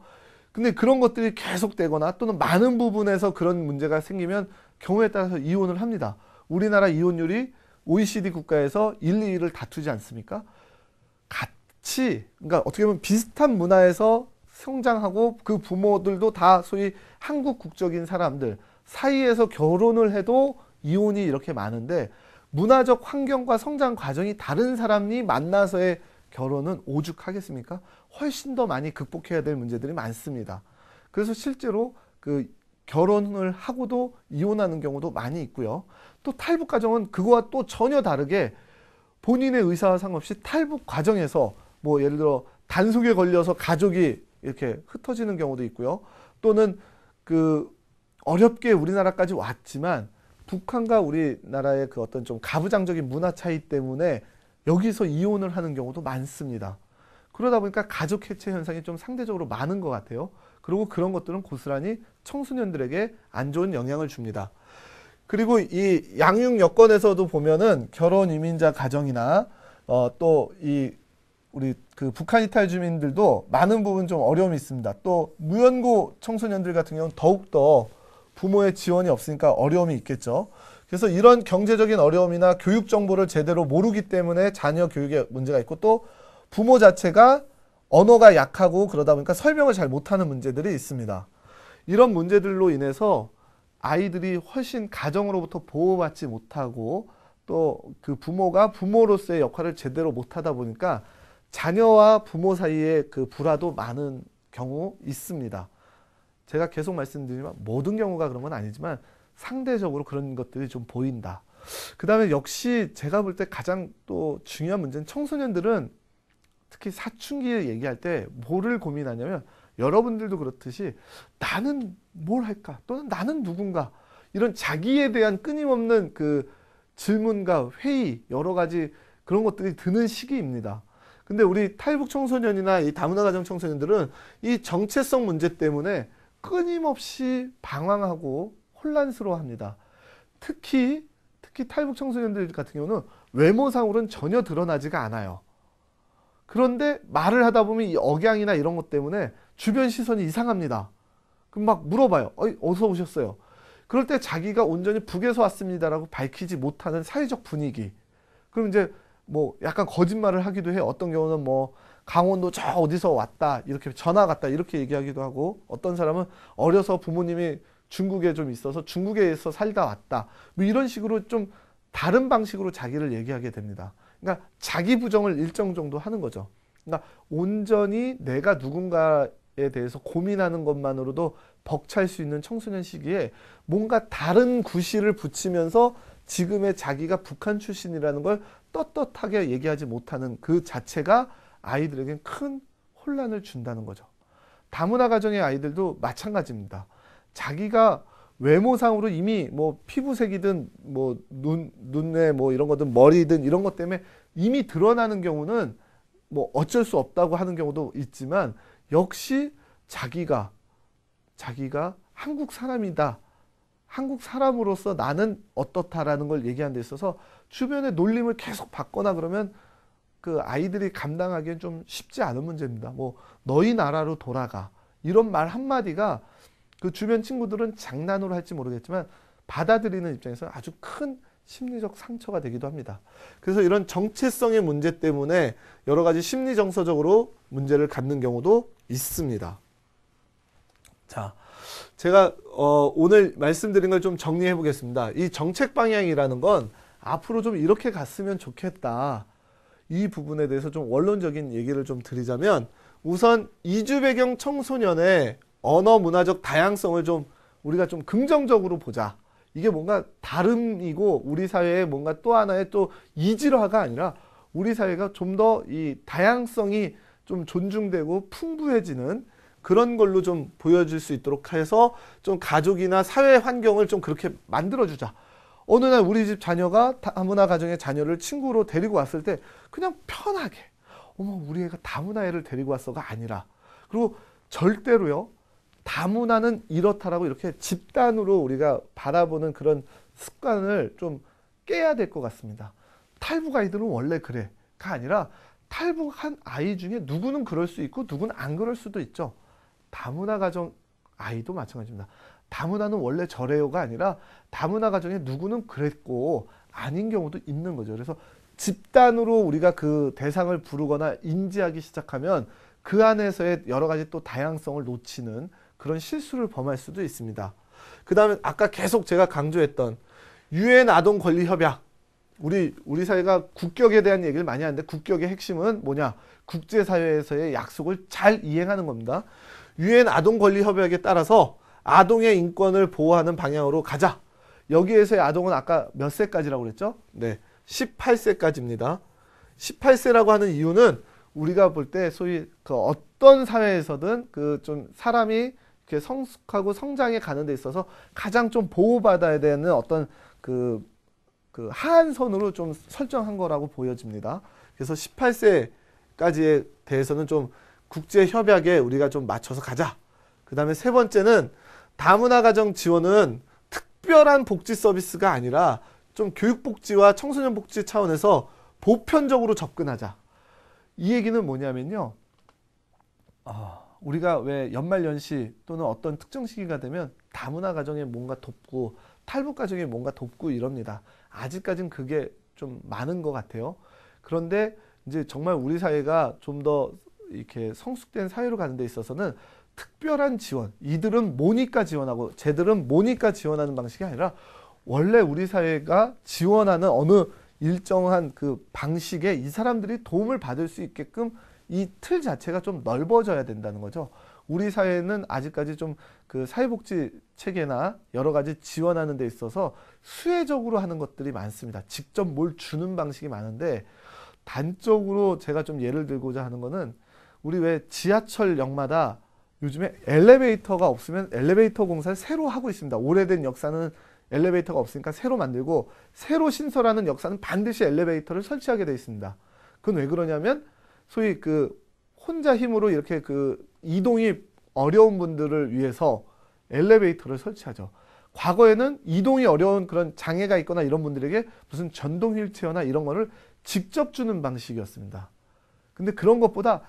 근데 그런 것들이 계속되거나 또는 많은 부분에서 그런 문제가 생기면 경우에 따라서 이혼을 합니다. 우리나라 이혼율이 OECD 국가에서 1, 2위를 다투지 않습니까? 같이 그러니까 어떻게 보면 비슷한 문화에서 성장하고 그 부모들도 다 소위 한국 국적인 사람들 사이에서 결혼을 해도 이혼이 이렇게 많은데 문화적 환경과 성장 과정이 다른 사람이 만나서의 결혼은 오죽하겠습니까? 훨씬 더 많이 극복해야 될 문제들이 많습니다. 그래서 실제로 그 결혼을 하고도 이혼하는 경우도 많이 있고요. 또 탈북 과정은 그거와 또 전혀 다르게 본인의 의사와 상관없이 탈북 과정에서 뭐 예를 들어 단속에 걸려서 가족이 이렇게 흩어지는 경우도 있고요. 또는 그 어렵게 우리나라까지 왔지만 북한과 우리나라의 그 어떤 좀 가부장적인 문화 차이 때문에 여기서 이혼을 하는 경우도 많습니다. 그러다 보니까 가족 해체 현상이 좀 상대적으로 많은 것 같아요. 그리고 그런 것들은 고스란히 청소년들에게 안 좋은 영향을 줍니다. 그리고 이 양육 여건에서도 보면은 결혼 이민자 가정이나 어, 또 이 우리 그 북한 이탈 주민들도 많은 부분 좀 어려움이 있습니다. 또 무연고 청소년들 같은 경우는 더욱더 부모의 지원이 없으니까 어려움이 있겠죠. 그래서 이런 경제적인 어려움이나 교육 정보를 제대로 모르기 때문에 자녀 교육에 문제가 있고 또 부모 자체가 언어가 약하고 그러다 보니까 설명을 잘 못하는 문제들이 있습니다. 이런 문제들로 인해서 아이들이 훨씬 가정으로부터 보호받지 못하고 또 그 부모가 부모로서의 역할을 제대로 못하다 보니까 자녀와 부모 사이에 그 불화도 많은 경우 있습니다. 제가 계속 말씀드리지만 모든 경우가 그런 건 아니지만 상대적으로 그런 것들이 좀 보인다. 그 다음에 역시 제가 볼 때 가장 또 중요한 문제는 청소년들은 특히 사춘기를 얘기할 때 뭐를 고민하냐면 여러분들도 그렇듯이 나는 뭘 할까 또는 나는 누군가 이런 자기에 대한 끊임없는 그 질문과 회의 여러 가지 그런 것들이 드는 시기입니다. 근데 우리 탈북 청소년이나 이 다문화 가정 청소년들은 이 정체성 문제 때문에 끊임없이 방황하고 혼란스러워합니다. 특히 특히 탈북 청소년들 같은 경우는 외모상으로는 전혀 드러나지가 않아요. 그런데 말을 하다 보면 이 억양이나 이런 것 때문에 주변 시선이 이상합니다. 그럼 막 물어봐요. 어이, 어서 오셨어요? 그럴 때 자기가 온전히 북에서 왔습니다라고 밝히지 못하는 사회적 분위기. 그럼 이제 뭐 약간 거짓말을 하기도 해요. 어떤 경우는 뭐 강원도 저 어디서 왔다 이렇게 전화 갔다 이렇게 얘기하기도 하고 어떤 사람은 어려서 부모님이 중국에 좀 있어서 중국에서 살다 왔다 뭐 이런 식으로 좀 다른 방식으로 자기를 얘기하게 됩니다. 그러니까 자기 부정을 일정 정도 하는 거죠. 그러니까 온전히 내가 누군가 에 대해서 고민하는 것만으로도 벅찰 수 있는 청소년 시기에 뭔가 다른 구실을 붙이면서 지금의 자기가 북한 출신이라는 걸 떳떳하게 얘기하지 못하는 그 자체가 아이들에겐 큰 혼란을 준다는 거죠. 다문화 가정의 아이들도 마찬가지입니다. 자기가 외모상으로 이미 뭐 피부색이든 뭐 눈, 눈에 뭐 이런 거든 머리든 이런 것 때문에 이미 드러나는 경우는 뭐 어쩔 수 없다고 하는 경우도 있지만 역시 자기가 자기가 한국 사람이다. 한국 사람으로서 나는 어떻다라는 걸 얘기한 데 있어서 주변의 놀림을 계속 받거나 그러면 그 아이들이 감당하기엔 좀 쉽지 않은 문제입니다. 뭐 너희 나라로 돌아가 이런 말 한마디가 그 주변 친구들은 장난으로 할지 모르겠지만 받아들이는 입장에서 아주 큰 심리적 상처가 되기도 합니다. 그래서 이런 정체성의 문제 때문에 여러 가지 심리 정서적으로 문제를 갖는 경우도 있습니다. 자, 제가 어, 오늘 말씀드린 걸 좀 정리해 보겠습니다. 이 정책 방향이라는 건 앞으로 좀 이렇게 갔으면 좋겠다. 이 부분에 대해서 좀 원론적인 얘기를 좀 드리자면 우선 이주 배경 청소년의 언어 문화적 다양성을 좀 우리가 좀 긍정적으로 보자. 이게 뭔가 다름이고 우리 사회의 뭔가 또 하나의 또 이질화가 아니라 우리 사회가 좀 더 이 다양성이 좀 존중되고 풍부해지는 그런 걸로 좀 보여질 수 있도록 해서 좀 가족이나 사회 환경을 좀 그렇게 만들어주자. 어느 날 우리 집 자녀가 다문화 가정의 자녀를 친구로 데리고 왔을 때 그냥 편하게 어머 우리 애가 다문화 애를 데리고 왔어가 아니라 그리고 절대로요 다문화는 이렇다라고 이렇게 집단으로 우리가 바라보는 그런 습관을 좀 깨야 될 것 같습니다. 탈북 아이들은 원래 그래가 아니라 탈북한 아이 중에 누구는 그럴 수 있고 누구는 안 그럴 수도 있죠. 다문화 가정 아이도 마찬가지입니다. 다문화는 원래 저래요가 아니라 다문화 가정에 누구는 그랬고 아닌 경우도 있는 거죠. 그래서 집단으로 우리가 그 대상을 부르거나 인지하기 시작하면 그 안에서의 여러 가지 또 다양성을 놓치는 그런 실수를 범할 수도 있습니다. 그 다음에 아까 계속 제가 강조했던 유엔 아동 권리 협약 우리 우리 사회가 국격에 대한 얘기를 많이 하는데 국격의 핵심은 뭐냐? 국제 사회에서의 약속을 잘 이행하는 겁니다. 유엔 아동 권리 협약에 따라서 아동의 인권을 보호하는 방향으로 가자. 여기에서의 아동은 아까 몇 세까지라고 그랬죠? 네. 18세까지입니다. 18세라고 하는 이유는 우리가 볼 때 소위 그 어떤 사회에서든 그 좀 사람이 이렇게 성숙하고 성장해 가는 데 있어서 가장 좀 보호받아야 되는 어떤 그그 하한선으로 좀 설정한 거라고 보여집니다. 그래서 18세까지에 대해서는 좀 국제 협약에 우리가 좀 맞춰서 가자. 그 다음에 세 번째는 다문화 가정 지원은 특별한 복지 서비스가 아니라 좀 교육복지와 청소년복지 차원에서 보편적으로 접근하자. 이 얘기는 뭐냐면요. 어, 우리가 왜 연말연시 또는 어떤 특정 시기가 되면 다문화 가정에 뭔가 돕고 탈북 가정에 뭔가 돕고 이럽니다. 아직까지는 그게 좀 많은 것 같아요. 그런데 이제 정말 우리 사회가 좀 더 이렇게 성숙된 사회로 가는 데 있어서는 특별한 지원, 이들은 뭐니까 지원하고 쟤들은 뭐니까 지원하는 방식이 아니라 원래 우리 사회가 지원하는 어느 일정한 그 방식에 이 사람들이 도움을 받을 수 있게끔 이 틀 자체가 좀 넓어져야 된다는 거죠. 우리 사회는 아직까지 좀 그 사회복지 체계나 여러 가지 지원하는 데 있어서 수혜적으로 하는 것들이 많습니다. 직접 뭘 주는 방식이 많은데 단적으로 제가 좀 예를 들고자 하는 거는 우리 왜 지하철역마다 요즘에 엘리베이터가 없으면 엘리베이터 공사를 새로 하고 있습니다. 오래된 역사는 엘리베이터가 없으니까 새로 만들고 새로 신설하는 역사는 반드시 엘리베이터를 설치하게 되어 있습니다. 그건 왜 그러냐면 소위 그 혼자 힘으로 이렇게 그 이동이 어려운 분들을 위해서 엘리베이터를 설치하죠. 과거에는 이동이 어려운 그런 장애가 있거나 이런 분들에게 무슨 전동 휠체어나 이런 거를 직접 주는 방식이었습니다. 근데 그런 것보다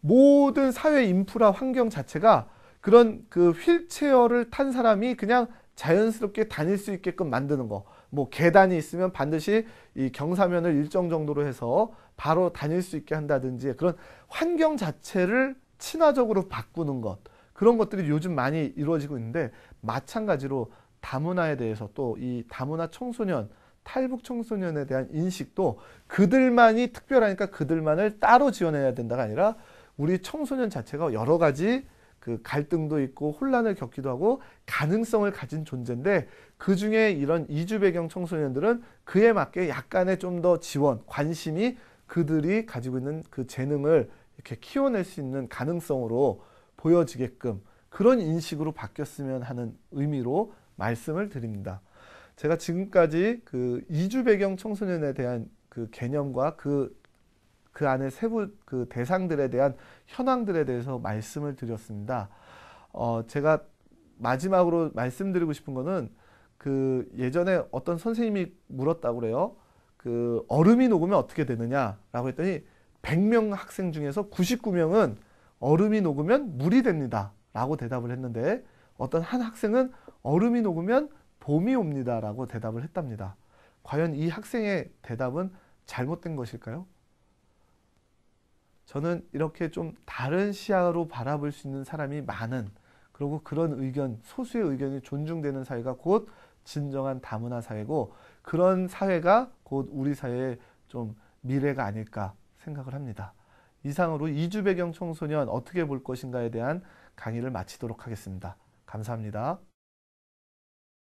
모든 사회 인프라 환경 자체가 그런 그 휠체어를 탄 사람이 그냥 자연스럽게 다닐 수 있게끔 만드는 거. 뭐 계단이 있으면 반드시 이 경사면을 일정 정도로 해서 바로 다닐 수 있게 한다든지 그런 환경 자체를 친화적으로 바꾸는 것 그런 것들이 요즘 많이 이루어지고 있는데 마찬가지로 다문화에 대해서 또 이 다문화 청소년 탈북 청소년에 대한 인식도 그들만이 특별하니까 그들만을 따로 지원해야 된다가 아니라 우리 청소년 자체가 여러 가지 그 갈등도 있고 혼란을 겪기도 하고 가능성을 가진 존재인데 그 중에 이런 이주 배경 청소년들은 그에 맞게 약간의 좀 더 지원, 관심이 그들이 가지고 있는 그 재능을 이렇게 키워낼 수 있는 가능성으로 보여지게끔 그런 인식으로 바뀌었으면 하는 의미로 말씀을 드립니다. 제가 지금까지 그 이주 배경 청소년에 대한 그 개념과 그, 그 안에 세부 그 대상들에 대한 현황들에 대해서 말씀을 드렸습니다. 어, 제가 마지막으로 말씀드리고 싶은 거는 그 예전에 어떤 선생님이 물었다고 그래요. 그 얼음이 녹으면 어떻게 되느냐라고 했더니 100명 학생 중에서 99명은 얼음이 녹으면 물이 됩니다. 라고 대답을 했는데 어떤 한 학생은 얼음이 녹으면 봄이 옵니다. 라고 대답을 했답니다. 과연 이 학생의 대답은 잘못된 것일까요? 저는 이렇게 좀 다른 시야로 바라볼 수 있는 사람이 많은 그리고 그런 의견, 소수의 의견이 존중되는 사회가 곧 진정한 다문화 사회고 그런 사회가 곧 우리 사회의 좀 미래가 아닐까 생각을 합니다. 이상으로 2주 배경 청소년 어떻게 볼 것인가에 대한 강의를 마치도록 하겠습니다. 감사합니다.